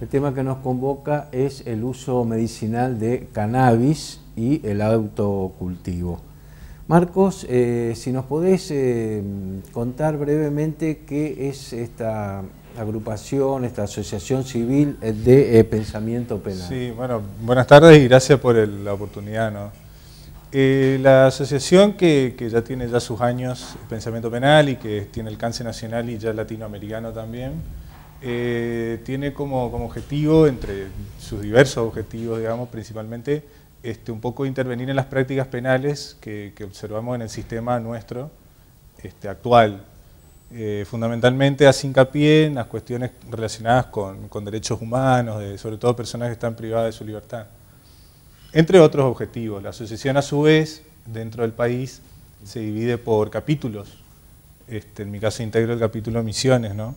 El tema que nos convoca es el uso medicinal de cannabis y el autocultivo. Marcos, eh, si nos podés eh, contar brevemente qué es esta agrupación, esta asociación civil de eh, pensamiento penal. Sí, bueno, buenas tardes y gracias por la oportunidad. ¿no? la asociación que, que, ya tiene ya sus años, pensamiento penal, y que tiene alcance nacional y ya latinoamericano también, eh, tiene como, como, objetivo, entre sus diversos objetivos, digamos, principalmente, este, un poco intervenir en las prácticas penales que, observamos en el sistema nuestro este, actual. Eh, fundamentalmente hace hincapié en las cuestiones relacionadas con, con derechos humanos, sobre todo personas que están privadas de su libertad. Entre otros objetivos, la asociación a su vez, dentro del país, se divide por capítulos. Este, en mi caso integro el capítulo Misiones, ¿no?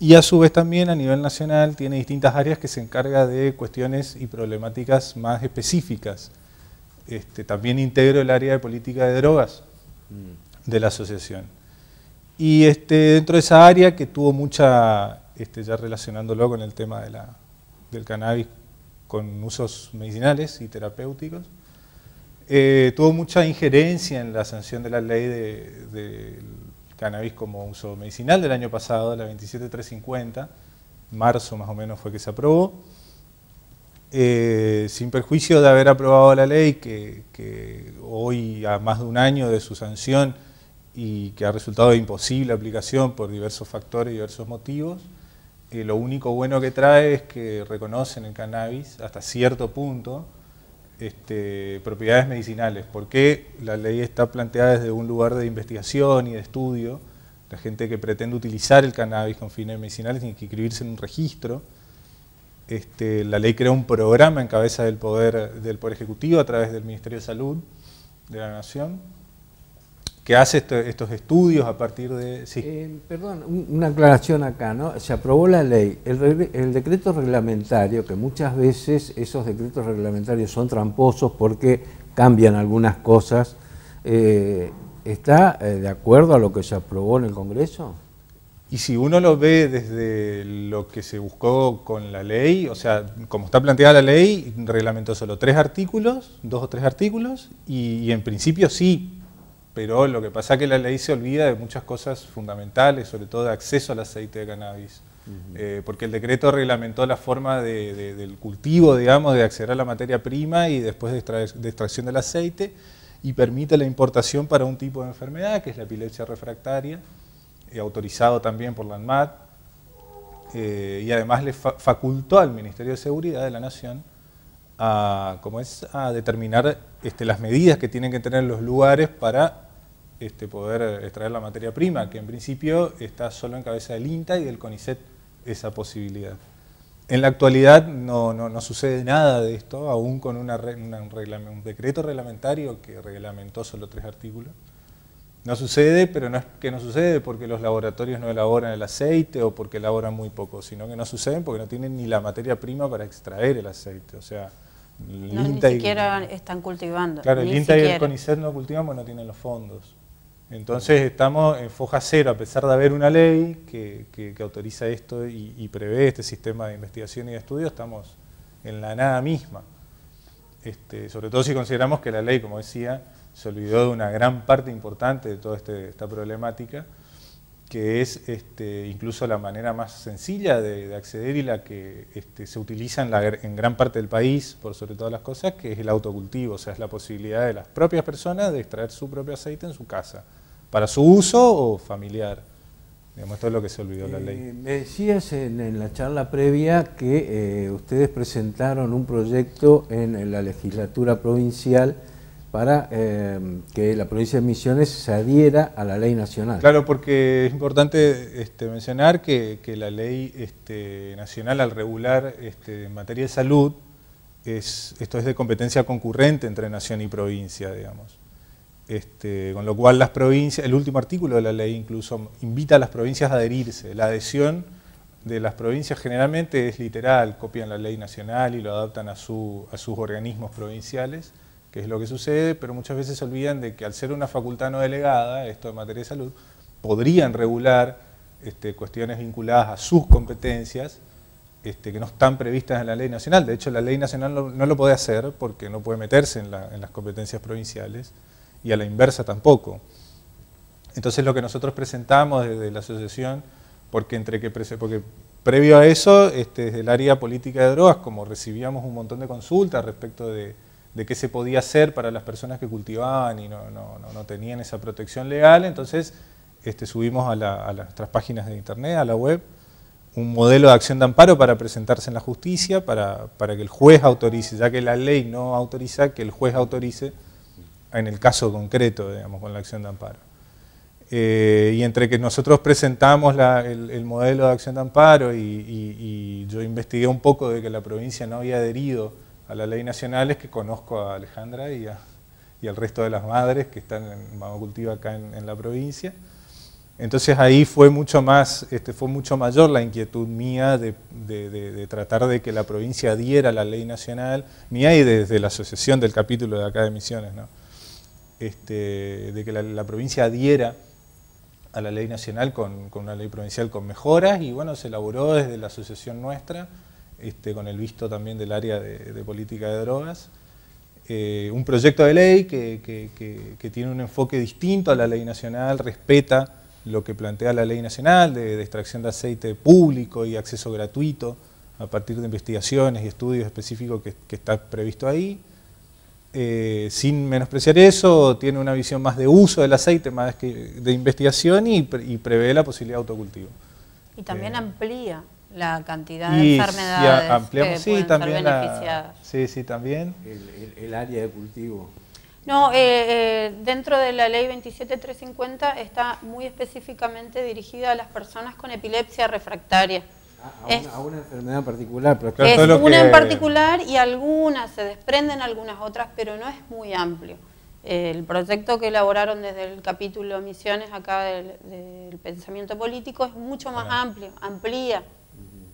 y a su vez también a nivel nacional tiene distintas áreas que se encarga de cuestiones y problemáticas más específicas. Este, también integro el área de política de drogas mm. de la asociación. Y este, dentro de esa área que tuvo mucha, este, ya relacionándolo con el tema de la, del cannabis con usos medicinales y terapéuticos, eh, tuvo mucha injerencia en la sanción de la ley de cannabis como uso medicinal del año pasado, la 27350, marzo más o menos fue que se aprobó, eh, sin perjuicio de haber aprobado la ley que, hoy, a más de un año de su sanción y que ha resultado imposible aplicación por diversos factores y diversos motivos, eh, lo único bueno que trae es que reconocen el cannabis hasta cierto punto, este, propiedades medicinales. porque la ley está planteada desde un lugar de investigación y de estudio? La gente que pretende utilizar el cannabis con fines medicinales tiene que inscribirse en un registro. Este, la ley crea un programa en cabeza del poder, del poder Ejecutivo a través del Ministerio de Salud de la Nación que hace estos estudios a partir de... Eh, perdón, una aclaración acá, ¿no? Se aprobó la ley. El, decreto reglamentario, que muchas veces esos decretos reglamentarios son tramposos porque cambian algunas cosas, eh, ¿está eh, de acuerdo a lo que se aprobó en el Congreso? Y si uno lo ve desde lo que se buscó con la ley, o sea, como está planteada la ley, reglamentó solo tres artículos, dos o tres artículos, y en principio sí pero lo que pasa es que la ley se olvida de muchas cosas fundamentales, sobre todo de acceso al aceite de cannabis, eh, porque el decreto reglamentó la forma del cultivo, digamos, de acceder a la materia prima y después de, extracción del aceite, y permite la importación para un tipo de enfermedad, que es la epilepsia refractaria, autorizado también por la ANMAT, eh, y además le facultó al Ministerio de Seguridad de la Nación a, es, a determinar este, las medidas que tienen que tener los lugares para este, poder extraer la materia prima, que en principio está solo en cabeza del INTA y del CONICET esa posibilidad. En la actualidad no, no, no sucede nada de esto, aún con una, un, decreto reglamentario que reglamentó solo tres artículos. No sucede, pero no es que no sucede porque los laboratorios no elaboran el aceite o porque elaboran muy poco, sino que no suceden porque no tienen ni la materia prima para extraer el aceite. O sea, ni siquiera están cultivando. Claro, el INTA y el CONICET no cultivan porque no tienen los fondos. Entonces estamos en foja cero, a pesar de haber una ley que, autoriza esto y, prevé este sistema de investigación y de estudio, estamos en la nada misma. Este, sobre todo si consideramos que la ley, como decía, se olvidó de una gran parte importante de toda este, esta problemática que es este, incluso la manera más sencilla de, acceder y la que este, se utiliza en, la, en, gran parte del país, por sobre todas las cosas, que es el autocultivo, o sea, es la posibilidad de las propias personas de extraer su propio aceite en su casa, para su uso o familiar. Digamos, esto lo que se olvidó la ley. Eh, me decías en, la charla previa que eh, ustedes presentaron un proyecto en la legislatura provincial para eh, que la provincia de Misiones se adhiera a la ley nacional. Claro, porque es importante este, mencionar que, la ley este, nacional al regular este, en materia de salud, esto es de competencia concurrente entre nación y provincia, digamos. con lo cual las provincias, el último artículo de la ley incluso invita a las provincias a adherirse. La adhesión de las provincias generalmente es literal, copian la ley nacional y lo adaptan a sus organismos provinciales que es lo que sucede, pero muchas veces se olvidan de que al ser una facultad no delegada, esto de materia de salud, podrían regular este, cuestiones vinculadas a sus competencias este, que no están previstas en la ley nacional. De hecho, la ley nacional no, lo puede hacer porque no puede meterse en, las competencias provinciales y a la inversa tampoco. Entonces lo que nosotros presentamos desde la asociación, porque, entre que, porque previo a eso, este, desde el área política de drogas, como recibíamos un montón de consultas respecto de de qué se podía hacer para las personas que cultivaban y no, tenían esa protección legal, entonces este, subimos a, nuestras páginas de internet, a la web, un modelo de acción de amparo para presentarse en la justicia, para, que el juez autorice, ya que la ley no autoriza, que el juez autorice en el caso concreto, digamos, con la acción de amparo. Eh, y entre que nosotros presentamos el, modelo de acción de amparo y, yo investigué un poco de que la provincia no había adherido a la ley nacional es que conozco a Alejandra y, al resto de las madres que están en Mama Cultiva acá en, la provincia. Entonces ahí fue mucho, más, este, fue mucho mayor la inquietud mía de, tratar de que la provincia a la ley nacional, ni hay desde la asociación del capítulo de acá de Misiones, ¿no? Este, de que la, provincia adhiera a la ley nacional con, con una ley provincial con mejoras y bueno, se elaboró desde la asociación nuestra este, con el visto también del área de, política de drogas. Eh, un proyecto de ley que, que, tiene un enfoque distinto a la ley nacional, respeta lo que plantea la ley nacional de, extracción de aceite público y acceso gratuito a partir de investigaciones y estudios específicos que, está previsto ahí. Eh, sin menospreciar eso, tiene una visión más de uso del aceite, más que de investigación y, prevé la posibilidad de autocultivo. Y también eh, amplía la cantidad de enfermedades que sí, también ser sí, sí, también. El, área de cultivo. No, eh, eh, dentro de la ley 27350 está muy específicamente dirigida a las personas con epilepsia refractaria. Ah, a, una, enfermedad particular, es una en particular y algunas se desprenden, algunas otras, pero no es muy amplio. El proyecto que elaboraron desde el capítulo Misiones acá del, pensamiento político es mucho más amplio, amplía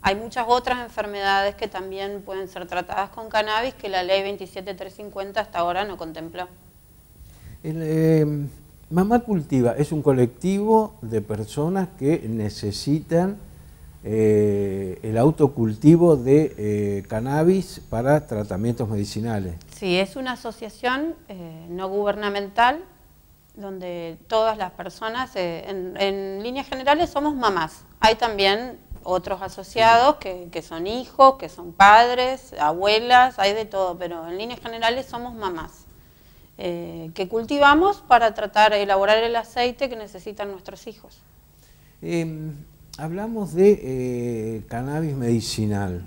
hay muchas otras enfermedades que también pueden ser tratadas con cannabis que la ley 27350 hasta ahora no contempló. Eh, Mamá Cultiva es un colectivo de personas que necesitan eh, el autocultivo de eh, cannabis para tratamientos medicinales. Sí, es una asociación no gubernamental donde todas las personas, en, en líneas generales, somos mamás. Hay también otros asociados que, son hijos, que son padres, abuelas, hay de todo, pero en líneas generales somos mamás eh, que cultivamos para tratar, de elaborar el aceite que necesitan nuestros hijos. Em, hablamos de eh, cannabis medicinal,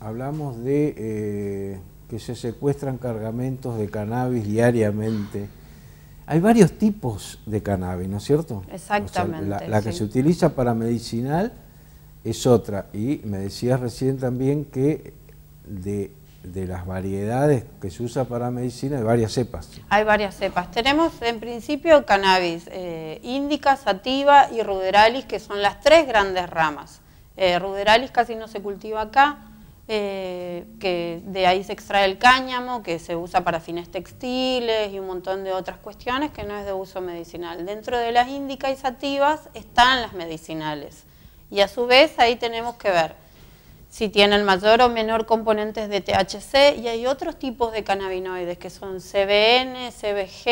hablamos de eh, que se secuestran cargamentos de cannabis diariamente. Hay varios tipos de cannabis, ¿no es cierto? Exactamente. la, que se utiliza para medicinal es otra. Y me decías recién también que de, las variedades que se usa para medicina hay varias cepas. Hay varias cepas. Tenemos en principio cannabis, eh, índica, sativa y ruderalis, que son las tres grandes ramas. Eh, ruderalis casi no se cultiva acá, eh, que de ahí se extrae el cáñamo, que se usa para fines textiles y un montón de otras cuestiones que no es de uso medicinal. Dentro de las índicas y sativas están las medicinales. Y a su vez ahí tenemos que ver si tienen mayor o menor componentes de THC y hay otros tipos de cannabinoides que son CBN, CBG.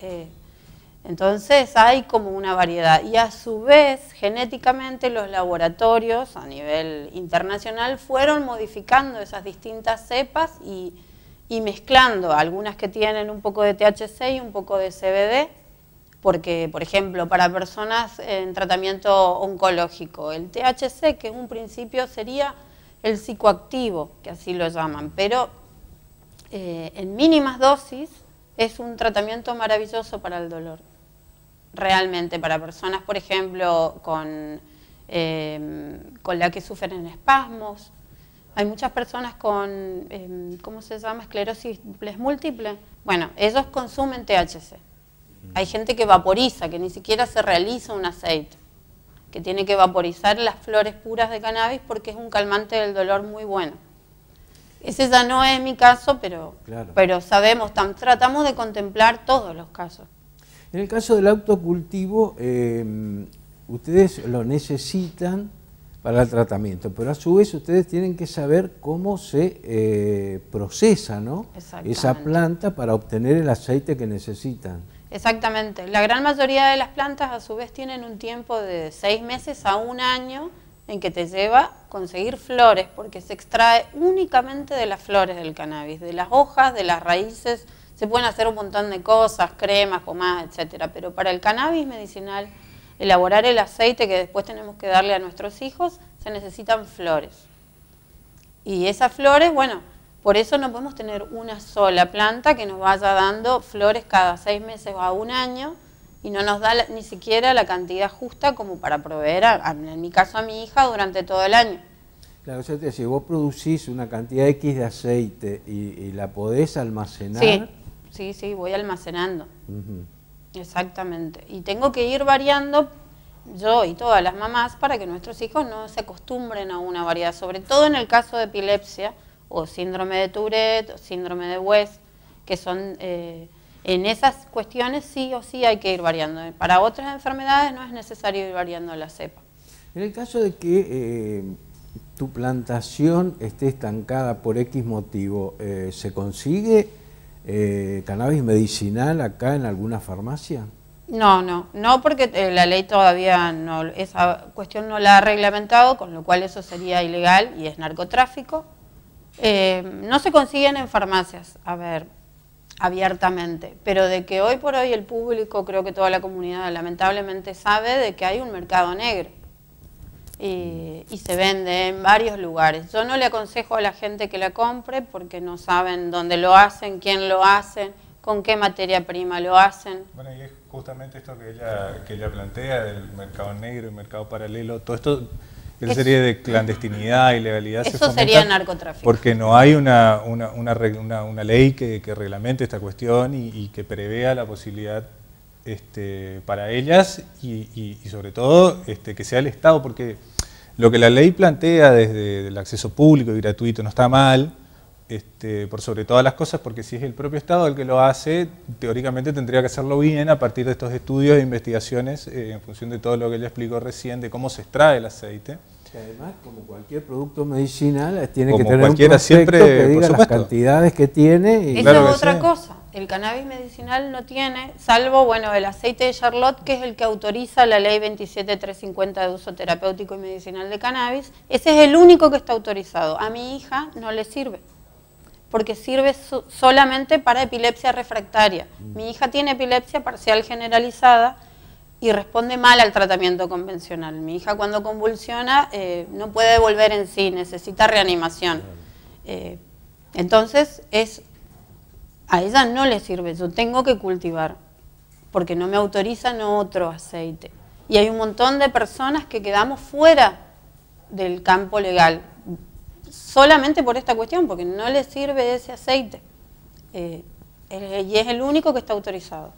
Eh, entonces hay como una variedad. Y a su vez, genéticamente los laboratorios a nivel internacional fueron modificando esas distintas cepas y mezclando algunas que tienen un poco de THC y un poco de CBD porque, por ejemplo, para personas en tratamiento oncológico, el THC, que en un principio sería el psicoactivo, que así lo llaman, pero eh, en mínimas dosis es un tratamiento maravilloso para el dolor. Realmente, para personas, por ejemplo, con, em, la que sufren espasmos. Hay muchas personas con, em, ¿cómo se llama?, esclerosis múltiple. Bueno, ellos consumen THC. Hay gente que vaporiza, que ni siquiera se realiza un aceite, que tiene que vaporizar las flores puras de cannabis porque es un calmante del dolor muy bueno. Ese ya no es mi caso, pero, pero sabemos, tratamos de contemplar todos los casos. En el caso del autocultivo, em, ustedes lo necesitan para el tratamiento, pero a su vez ustedes tienen que saber cómo se eh, procesa ¿no? esa planta para obtener el aceite que necesitan. Exactamente. La gran mayoría de las plantas a su vez tienen un tiempo de seis meses a un año en que te lleva conseguir flores, porque se extrae únicamente de las flores del cannabis, de las hojas, de las raíces, se pueden hacer un montón de cosas, cremas, más, etcétera, pero para el cannabis medicinal, elaborar el aceite que después tenemos que darle a nuestros hijos, se necesitan flores. Y esas flores, bueno, por eso no podemos tener una sola planta que nos vaya dando flores cada seis meses o a un año y no nos da ni siquiera la cantidad justa como para proveer, en mi caso a mi hija, durante todo el año. Claro, o sea, vos producís una cantidad X de aceite y, la podés almacenar. Sí, sí, voy almacenando. Exactamente. Y tengo que ir variando yo y todas las mamás para que nuestros hijos no se acostumbren a una variedad, sobre todo en el caso de epilepsia, o síndrome de Tourette, síndrome de West, que son eh, en esas cuestiones sí o sí hay que ir variando. Para otras enfermedades no es necesario ir variando la cepa. En el caso de que eh, tu plantación esté estancada por X motivo, eh, ¿se consigue cannabis medicinal acá en alguna farmacia? No, no, no porque la ley todavía no, esa cuestión no la ha reglamentado, con lo cual eso sería ilegal y es narcotráfico. Eh, no se consiguen en farmacias, a ver, abiertamente, pero de que hoy por hoy el público, creo que toda la comunidad lamentablemente sabe de que hay un mercado negro y, se vende en varios lugares. Yo no le aconsejo a la gente que la compre porque no saben dónde lo hacen, quién lo hacen, con qué materia prima lo hacen. Bueno, y es justamente esto que ella, que plantea del mercado negro y mercado paralelo, todo esto esa serie de clandestinidad y legalidad eso se sería narcotráfico. Porque no hay una, una, una, ley que, reglamente esta cuestión y, que prevea la posibilidad este, para ellas y, sobre todo este, que sea el Estado, porque lo que la ley plantea desde el acceso público y gratuito no está mal, este, por sobre todas las cosas, porque si es el propio Estado el que lo hace, teóricamente tendría que hacerlo bien a partir de estos estudios e investigaciones eh, en función de todo lo que le explicó recién de cómo se extrae el aceite. además, como cualquier producto medicinal, tiene que tener cualquiera, un siempre, que diga las cantidades que tiene. Eso es otra cosa. El cannabis medicinal no tiene, salvo bueno el aceite de Charlotte, que es el que autoriza la ley 27350 de uso terapéutico y medicinal de cannabis. Ese es el único que está autorizado. A mi hija no le sirve porque sirve solamente para epilepsia refractaria. Mm. Mi hija tiene epilepsia parcial generalizada y responde mal al tratamiento convencional. Mi hija cuando convulsiona eh, no puede volver en sí, necesita reanimación. Eh, entonces es a ella no le sirve, yo tengo que cultivar, porque no me autorizan otro aceite. Y hay un montón de personas que quedamos fuera del campo legal, solamente por esta cuestión, porque no le sirve ese aceite. Eh, y es el único que está autorizado.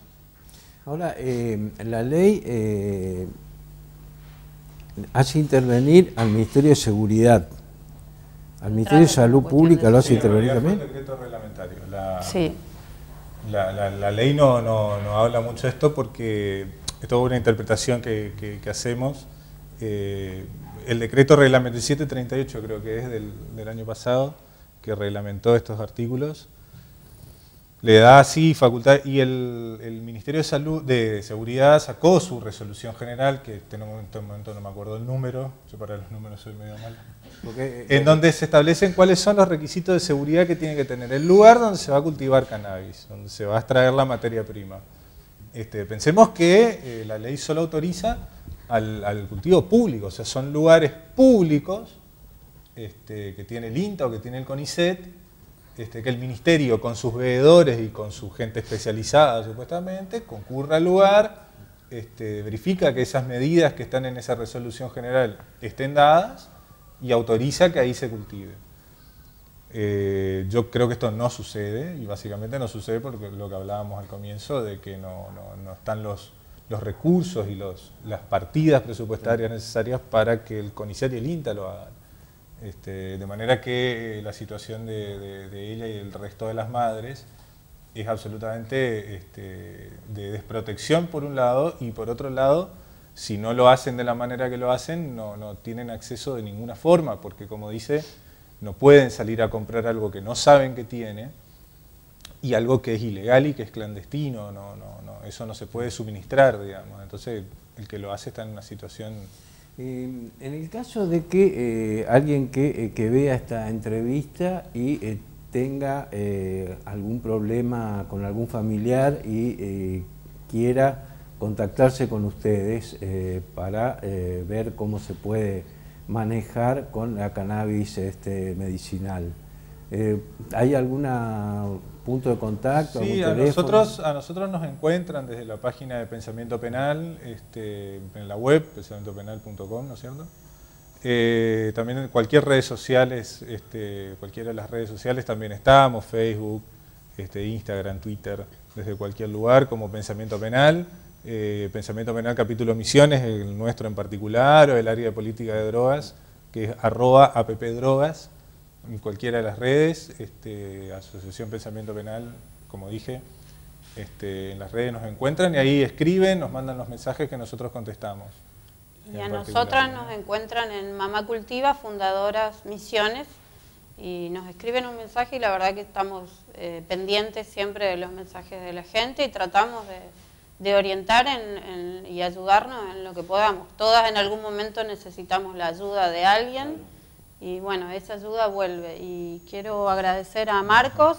Ahora, eh, la ley eh, hace intervenir al Ministerio de Seguridad. ¿Al Ministerio de Salud Pública lo hace intervenir también? La, sí. la, ley no, habla mucho de esto porque es toda una interpretación que, hacemos el decreto reglamento 738 creo que es del, año pasado, que reglamentó estos artículos, le da así facultad y el, Ministerio de Salud de Seguridad sacó su resolución general, que este en este momento no me acuerdo el número, yo para los números soy medio malo, eh, en donde se establecen cuáles son los requisitos de seguridad que tiene que tener el lugar donde se va a cultivar cannabis, donde se va a extraer la materia prima. Este, pensemos que eh, la ley solo autoriza al, cultivo público, o sea, son lugares públicos este, que tiene el INTA o que tiene el CONICET, este, que el ministerio con sus veedores y con su gente especializada supuestamente concurra al lugar, este, verifica que esas medidas que están en esa resolución general estén dadas y autoriza que ahí se cultive. Eh, yo creo que esto no sucede y básicamente no sucede porque lo que hablábamos al comienzo de que no están los los recursos y los, las partidas presupuestarias necesarias para que el CONICET y el INTA lo hagan. Este, de manera que eh, la situación de, ella y el resto de las madres es absolutamente este, de desprotección por un lado y por otro lado, si no lo hacen de la manera que lo hacen, no, no tienen acceso de ninguna forma, porque como dice, no pueden salir a comprar algo que no saben que tiene y algo que es ilegal y que es clandestino, no, no, no, eso no se puede suministrar, digamos. Entonces, el que lo hace está en una situación... Em, en el caso de que eh, alguien que, eh, que, vea esta entrevista y eh, tenga algún problema con algún familiar y quiera contactarse con ustedes para ver cómo se puede manejar con la cannabis este, medicinal. Eh, ¿Hay algún punto de contacto? Sí, a nosotros, a nosotros nos encuentran desde la página de Pensamiento Penal, este, en la web, pensamientopenal.com, ¿no es cierto? Eh, también en cualquier redes sociales, este, cualquiera de las redes sociales también estamos, Facebook, este, Instagram, Twitter, desde cualquier lugar como Pensamiento Penal. Eh, Pensamiento Penal capítulo Misiones, el nuestro en particular, o el área de política de drogas, que es arroba appdrogas en cualquiera de las redes, este, Asociación Pensamiento Penal, como dije, este, en las redes nos encuentran y ahí escriben, nos mandan los mensajes que nosotros contestamos. Y a nosotras nos encuentran en Mamá Cultiva, Fundadoras Misiones, y nos escriben un mensaje y la verdad que estamos eh, pendientes siempre de los mensajes de la gente y tratamos de, orientar en, y ayudarnos en lo que podamos. Todas en algún momento necesitamos la ayuda de alguien y bueno, esa ayuda vuelve. Y quiero agradecer a Marcos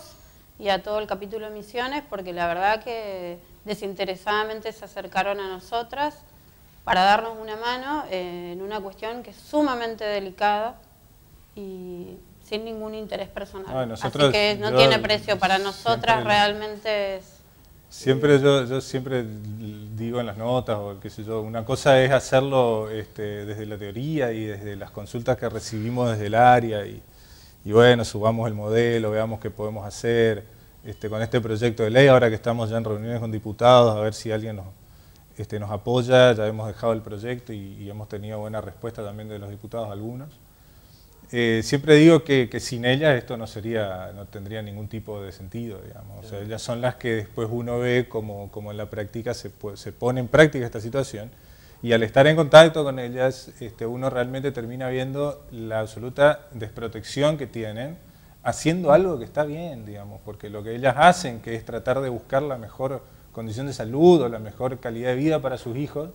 y a todo el capítulo Misiones porque la verdad que desinteresadamente se acercaron a nosotras para darnos una mano eh, en una cuestión que es sumamente delicada y sin ningún interés personal. Así que no tiene precio para nosotras, realmente es Siempre yo, siempre digo en las notas o qué sé una cosa es hacerlo este, desde la teoría y desde las consultas que recibimos desde el área y, bueno, subamos el modelo, veamos qué podemos hacer este, con este proyecto de ley, ahora que estamos ya en reuniones con diputados, a ver si alguien nos, este, apoya, ya hemos dejado el proyecto y hemos tenido buena respuesta también de los diputados algunos. Eh, siempre digo que, sin ellas esto no sería, no tendría ningún tipo de sentido, digamos. ellas son las que después uno ve como, como en la práctica se, se, pone en práctica esta situación y al estar en contacto con ellas este, uno realmente termina viendo la absoluta desprotección que tienen haciendo mm. algo que está bien, digamos, porque lo que ellas hacen, que es tratar de buscar la mejor condición de salud o la mejor calidad de vida para sus hijos,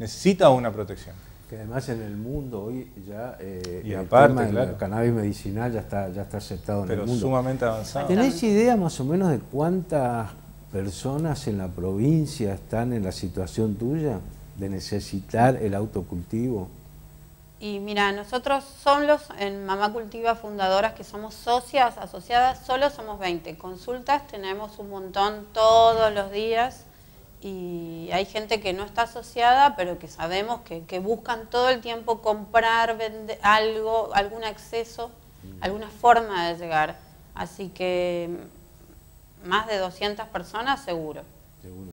necesita una protección. Que además en el mundo hoy ya eh, y el aparte, cannabis medicinal ya está, ya está aceptado en el mundo. Pero sumamente avanzado. ¿Tenéis idea más o menos de cuántas personas en la provincia están en la situación tuya de necesitar el autocultivo? Y mira, nosotros somos los en Mamá Cultiva fundadoras que somos socias, asociadas, solo somos 20. Consultas tenemos un montón todos los días y hay gente que no está asociada, pero que sabemos que, que buscan todo el tiempo comprar vender algo, algún acceso, mm. alguna forma de llegar. Así que mm, más de 200 personas seguro. seguro.